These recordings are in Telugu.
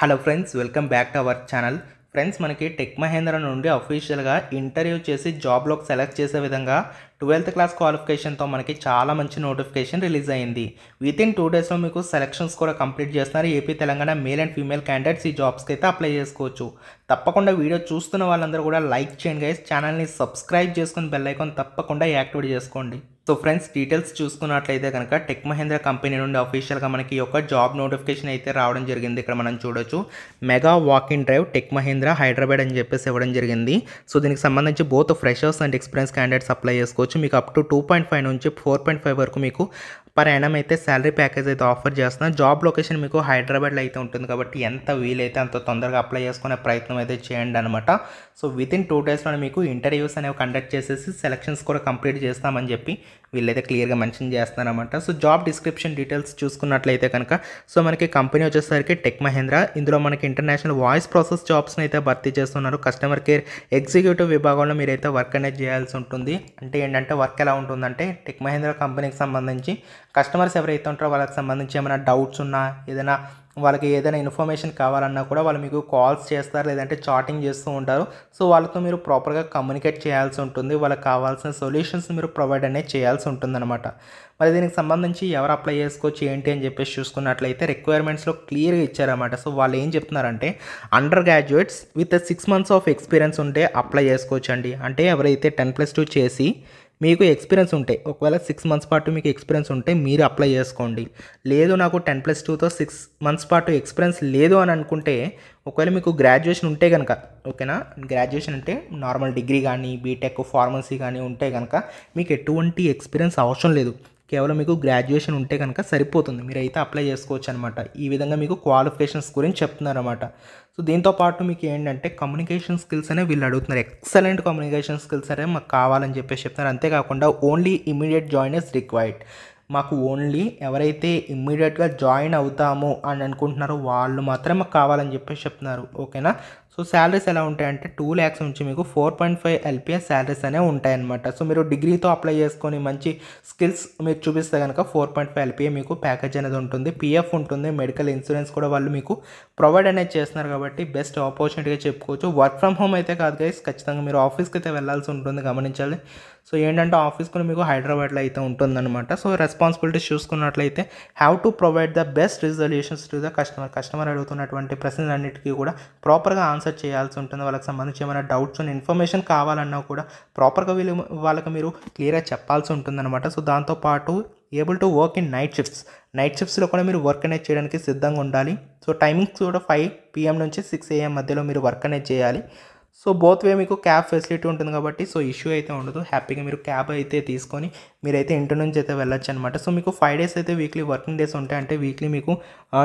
hello friends welcome back to our channel friends మనకి టెక్ మహేంద్ర నుండి అఫీషియల్గా ఇంటర్వ్యూ చేసి జాబ్లోకి సెలెక్ట్ చేసే విధంగా ట్వెల్త్ క్లాస్ క్వాలిఫికేషన్తో మనకి చాలా మంచి నోటిఫికేషన్ రిలీజ్ అయింది విత్ ఇన్ టూ డేస్లో మీకు సెలక్షన్స్ కూడా కంప్లీట్ చేస్తున్నారు AP Telangana male and female candidates ఈ జాబ్స్కి అయితే అప్లై చేసుకోవచ్చు తప్పకుండా వీడియో చూస్తున్న వాళ్ళందరూ కూడా లైక్ చేయండి గైస్ ఛానల్ని సబ్స్క్రైబ్ చేసుకుని బెల్ ఐకాన్ తప్పకుండా యాక్టివేట్ చేసుకోండి సో ఫ్రెండ్స్ డీటెయిల్స్ చూసుకున్నట్లయితే కనుక టెక్ మహేంద్ర కంపెనీ నుండి అఫీషియల్గా మనకి ఒక జాబ్ నోటిఫికేషన్ అయితే రావడం జరిగింది ఇక్కడ మనం చూడొచ్చు mega walk in drive tech Mahindra Hyderabad అని చెప్పేసి ఇవ్వడం జరిగింది సో దీనికి సంబంధించి both freshers and experience candidates apply చేసుకోవచ్చు మీకు up to two point five నుంచి ఫోర్ పాయింట్ ఫైవ్ వరకు మీకు పర్ యానం అయితే శాలరీ ప్యాకేజ్ అయితే ఆఫర్ చేస్తున్నాను జాబ్ లొకేషన్ మీకు హైదరాబాద్లో అయితే ఉంటుంది కాబట్టి ఎంత వీలైతే అంత తొందరగా అప్లై చేసుకునే ప్రయత్నం అయితే చేయండి అనమాట సో వితిన్ టూ డేస్లో మీకు ఇంటర్వ్యూస్ అనేవి కండక్ట్ చేసేసి సెలక్షన్స్ కూడా కంప్లీట్ చేస్తామని చెప్పి వీళ్ళైతే క్లియర్గా మెన్షన్ చేస్తున్నారన్నమాట సో జాబ్ డిస్క్రిప్షన్ డీటెయిల్స్ చూసుకున్నట్లయితే కనుక సో మనకి కంపెనీ వచ్చేసరికి టెక్ మహేంద్ర ఇందులో మనకి ఇంటర్నేషనల్ వాయిస్ ప్రాసెస్ జాబ్స్ని అయితే భర్తీ చేస్తున్నారు కస్టమర్ కేర్ ఎగ్జిక్యూటివ్ విభాగంలో మీరైతే వర్క్ అనేది చేయాల్సి ఉంటుంది అంటే ఏంటంటే వర్క్ ఎలా ఉంటుందంటే టెక్ మహేంద్ర కంపెనీకి సంబంధించి కస్టమర్స్ ఎవరైతే ఉంటారో వాళ్ళకి సంబంధించి ఏమైనా డౌట్స్ ఉన్నా ఏదైనా వాళ్ళకి ఏదైనా ఇన్ఫర్మేషన్ కావాలన్నా కూడా వాళ్ళు మీకు కాల్స్ చేస్తారు లేదంటే చాటింగ్ చేస్తూ ఉంటారు సో వాళ్ళతో మీరు ప్రాపర్గా కమ్యూనికేట్ చేయాల్సి ఉంటుంది వాళ్ళకి కావాల్సిన సొల్యూషన్స్ మీరు ప్రొవైడ్ అనేది చేయాల్సి ఉంటుందన్నమాట మరి దీనికి సంబంధించి ఎవరు అప్లై చేసుకోవచ్చు ఏంటి అని చెప్పేసి చూసుకున్నట్లయితే రిక్వైర్మెంట్స్లో క్లియర్గా ఇచ్చారన్నమాట సో వాళ్ళు ఏం చెప్తున్నారంటే under graduates with six months of experience ఉంటే అప్లై చేసుకోవచ్చు అండి అంటే ఎవరైతే టెన్ ప్లస్ టూ చేసి మీకు ఎక్స్పీరియన్స్ ఉంటే ఒకవేళ సిక్స్ మంత్స్ పాటు మీకు ఎక్స్పీరియన్స్ ఉంటే మీరు అప్లై చేసుకోండి లేదు నాకు టెన్ ప్లస్ టూతో సిక్స్ మంత్స్ పాటు ఎక్స్పీరియన్స్ లేదు అని అనుకుంటే ఒకవేళ మీకు గ్రాడ్యుయేషన్ ఉంటే కనుక ఓకేనా గ్రాడ్యుయేషన్ అంటే నార్మల్ డిగ్రీ కానీ బీటెక్ ఫార్మసీ కానీ ఉంటే కనుక మీకు ఎటువంటి ఎక్స్పీరియన్స్ అవసరం లేదు కేవలం మీకు గ్రాడ్యుయేషన్ ఉంటే కనుక సరిపోతుంది మీరైతే అప్లై చేసుకోవచ్చు అనమాట ఈ విధంగా మీకు క్వాలిఫికేషన్స్ గురించి అనమాట సో దీంతో పాటు మీకు ఏంటంటే కమ్యూనికేషన్ స్కిల్స్ అనే వీళ్ళు అడుగుతున్నారు ఎక్సలెంట్ కమ్యూనికేషన్ స్కిల్స్ అనే మాకు కావాలని చెప్పేసి చెప్తున్నారు అంతేకాకుండా ఓన్లీ ఇమీడియట్ ఇస్ రిక్వైర్డ్ మాకు ఓన్లీ ఎవరైతే ఇమ్మీడియట్గా జాయిన్ అవుతాము అని అనుకుంటున్నారో వాళ్ళు మాత్రమే మాకు కావాలని చెప్పేసి చెప్తున్నారు ఓకేనా సో శాలరీస్ ఎలా ఉంటాయంటే టూ ల్యాక్స్ నుంచి మీకు four point five LPS salaries అనే ఉంటాయన్నమాట సో మీరు డిగ్రీతో అప్లై చేసుకొని మంచి స్కిల్స్ మీరు చూపిస్తే కనుక ఫోర్ పాయింట్ ఫైవ్ ఎల్పిఏ మీకు ప్యాకేజ్ అనేది ఉంటుంది పిఎఫ్ ఉంటుంది మెడికల్ ఇన్సూరెన్స్ కూడా వాళ్ళు మీకు ప్రొవైడ్ అనేది చేస్తున్నారు కాబట్టి బెస్ట్ ఆపర్చునిటీగా చెప్పుకోవచ్చు వర్క్ ఫ్రమ్ హోమ్ అయితే కాదు గైస్ ఖచ్చితంగా మీరు ఆఫీస్కి అయితే వెళ్ళాల్సి ఉంటుంది గమనించాలి సో ఏంటంటే ఆఫీస్ కూడా మీకు హైదరాబాద్లో అయితే ఉంటుందన్నమాట సో రెస్పాన్సిబిలిటీస్ చూసుకున్నట్లయితే have to provide the best resolutions to the customer customer అడుగుతున్నటువంటి ప్రశ్నలన్నిటికీ కూడా ప్రాపర్గా ఆన్సర్ రీసెర్చ్ చేయాల్సి ఉంటుంది వాళ్ళకి సంబంధించి ఏమైనా డౌట్స్ ఉన్న ఇన్ఫర్మేషన్ కావాలన్నా కూడా ప్రాపర్గా వీళ్ళు వాళ్ళకి మీరు క్లియర్గా చెప్పాల్సి ఉంటుంది అనమాట సో దాంతోపాటు able to work in night shifts night షిఫ్ట్స్లో కూడా మీరు వర్క్ అనేది చేయడానికి సిద్ధంగా ఉండాలి సో టైమింగ్స్ కూడా ఫైవ్ పిఎం నుంచి సిక్స్ ఏఎం మధ్యలో మీరు వర్క్ అనేది చేయాలి సో బోత్ వే మీకు క్యాబ్ ఫెసిలిటీ ఉంటుంది కాబట్టి సో ఇష్యూ అయితే ఉండదు హ్యాపీగా మీరు క్యాబ్ అయితే తీసుకొని మీరైతే ఇంటి నుంచి అయితే వెళ్ళొచ్చు అనమాట సో మీకు ఫైవ్ డేస్ అయితే వీక్లీ వర్కింగ్ డేస్ ఉంటాయి అంటే వీక్లీ మీకు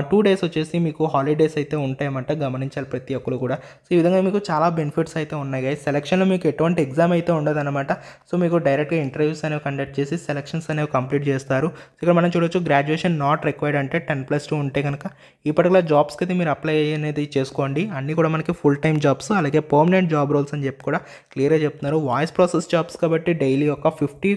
టూ డేస్ వచ్చేసి మీకు హాలిడేస్ అయితే ఉంటాయన్నమాట గమనించాలి ప్రతి ఒక్కరు కూడా సో ఈ విధంగా మీకు చాలా బెనిఫిట్స్ అయితే ఉన్నాయి గైస్ సెలక్షన్లో మీకు ఎటువంటి ఎగ్జామ్ అయితే ఉండదన్నమాట సో మీకు డైరెక్ట్గా ఇంటర్వ్యూస్ అనేవి కండక్ట్ చేసి సెలక్షన్స్ అనేవి కంప్లీట్ చేస్తారు ఇక్కడ మనం చూడొచ్చు గ్రాడ్యుయేషన్ నాట్ రిక్వైర్డ్ అంటే టెన్ ప్లస్ టూ ఉంటే కనుక ఈ పర్టికులర్ జాబ్స్కి అయితే మీరు అప్లై అనేది చేసుకోండి అన్నీ కూడా మనకి ఫుల్ టైం జాబ్స్ అలాగే పర్మనెంట్ పర్మనెంట్ జాబ్ రోల్స్ అని చెప్పి కూడా క్లియర్గా చెప్తున్నారు వాయిస్ ప్రాసెస్ జాబ్స్ కాబట్టి డైలీ ఒక ఫిఫ్టీ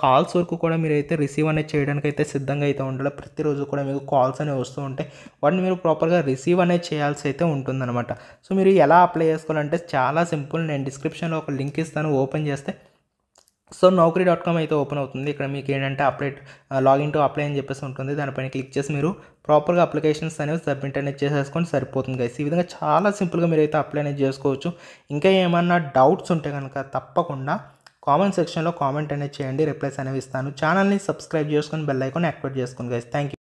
కాల్స్ వరకు కూడా మీరు అయితే రిసీవ్ అనేది చేయడానికి అయితే సిద్ధంగా అయితే ఉండాలి ప్రతిరోజు కూడా మీకు కాల్స్ అనేవి వస్తూ ఉంటాయి వాటిని మీరు ప్రాపర్గా రిసీవ్ అనేది చేయాల్సి అయితే ఉంటుందన్నమాట సో మీరు ఎలా అప్లై చేసుకోవాలంటే చాలా సింపుల్ నేను డిస్క్రిప్షన్లో ఒక లింక్ ఇస్తాను ఓపెన్ చేస్తే సో నౌకరీ డాట్ కామ్ అయితే ఓపెన్ అవుతుంది ఇక్కడ మీకు ఏంటంటే అప్లై లాగిన్ టు అప్లై అని చెప్పేసి ఉంటుంది దానిపైన క్లిక్ చేసి మీరు ప్రాపర్గా అప్లికేషన్స్ అనేవి సబ్మిట్ అనేది చేసేసుకొని సరిపోతుంది గైస్ ఈ విధంగా చాలా సింపుల్గా మీరు అయితే అప్లై అనేది చేసుకోవచ్చు ఇంకా ఏమన్నా డౌట్స్ ఉంటే కనుక తప్పకుండా కామెంట్ సెక్షన్లో కామెంట్ అనేది చేయండి రిప్లైస్ అనేవి ఇస్తాను ఛానల్ని సబ్స్క్రైబ్ చేసుకొని బెల్ ఐకాన్ యాక్టివేట్ చేసుకుని గైస్ థ్యాంక్ యూ